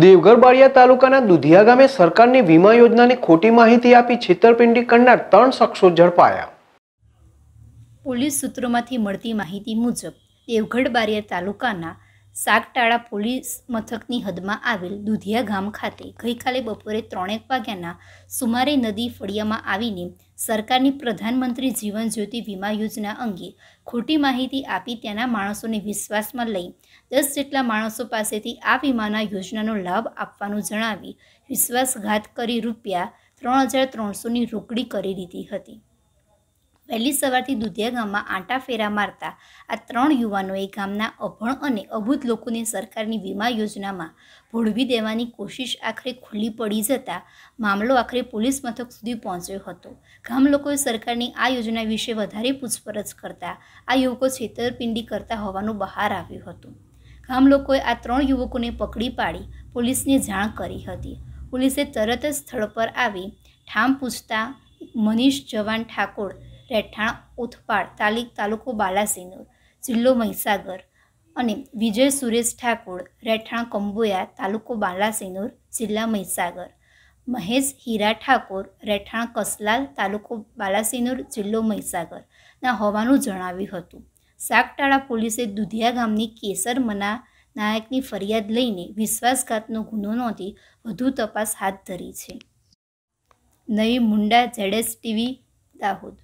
દેવગઢ બાળિયા તાલુકાના દુધિયા ગામે સરકારની વીમા યોજનાની ખોટી માહિતી આપી છેતરપિંડી કરનાર ત્રણ શખ્સો ઝડપાયા પોલીસ સૂત્રોમાંથી મળતી માહિતી મુજબ દેવગઢ બારિયા તાલુકાના સાગટાળા પોલીસ મથકની હદમાં આવેલ દુધિયા ગામ ખાતે ગઈકાલે બપોરે ત્રણેક વાગ્યાના સુમારે નદી ફળિયામાં આવીને સરકારની પ્રધાનમંત્રી જીવન જ્યોતિ વીમા યોજના અંગે ખોટી માહિતી આપી ત્યાંના માણસોને વિશ્વાસમાં લઈ દસ જેટલા માણસો પાસેથી આ વીમાના યોજનાનો લાભ આપવાનું જણાવી વિશ્વાસઘાત કરી રૂપિયા ત્રણ હજાર ત્રણસોની રોકડી કરી દીધી હતી વહેલી સવારથી દુધિયા ગામમાં આંટા ફેરા મારતા આ ત્રણ યુવાનોએ ગામના અભણ અને અભૂત લોકોને સરકારની વીમા યોજનામાં ભોળવી દેવાની કોશિશ આખરે ખુલ્લી પડી જતા મામલો આખરે પોલીસ મથક સુધી પહોંચ્યો હતો ગામ લોકોએ સરકારની આ યોજના વિશે વધારે પૂછપરછ કરતા આ યુવકો છેતરપિંડી કરતા હોવાનું બહાર આવ્યું હતું ગામ લોકોએ આ ત્રણ યુવકોને પકડી પાડી પોલીસને જાણ કરી હતી પોલીસે તરત જ સ્થળ પર આવી ઠામ પૂછતા મનીષ જવાન ઠાકોર રહેઠાણ ઉથપાળ તાલીક તાલુકો બાલાસિનોર જિલ્લો મહીસાગર અને વિજય સુરેશ ઠાકોર રહેઠાણ કંબોયા તાલુકો બાલાસિનોર જિલ્લા મહીસાગર મહેશ હીરા ઠાકોર રહેઠાણ કસલાલ તાલુકો બાલાસિનોર જિલ્લો મહીસાગર હોવાનું જણાવ્યું હતું સાગટાળા પોલીસે દુધિયા ગામની કેસર મના નાયકની ફરિયાદ લઈને વિશ્વાસઘાતનો ગુનો નોંધી વધુ તપાસ હાથ ધરી છે નવી મુંડા ઝેડએસ ટીવી દાહોદ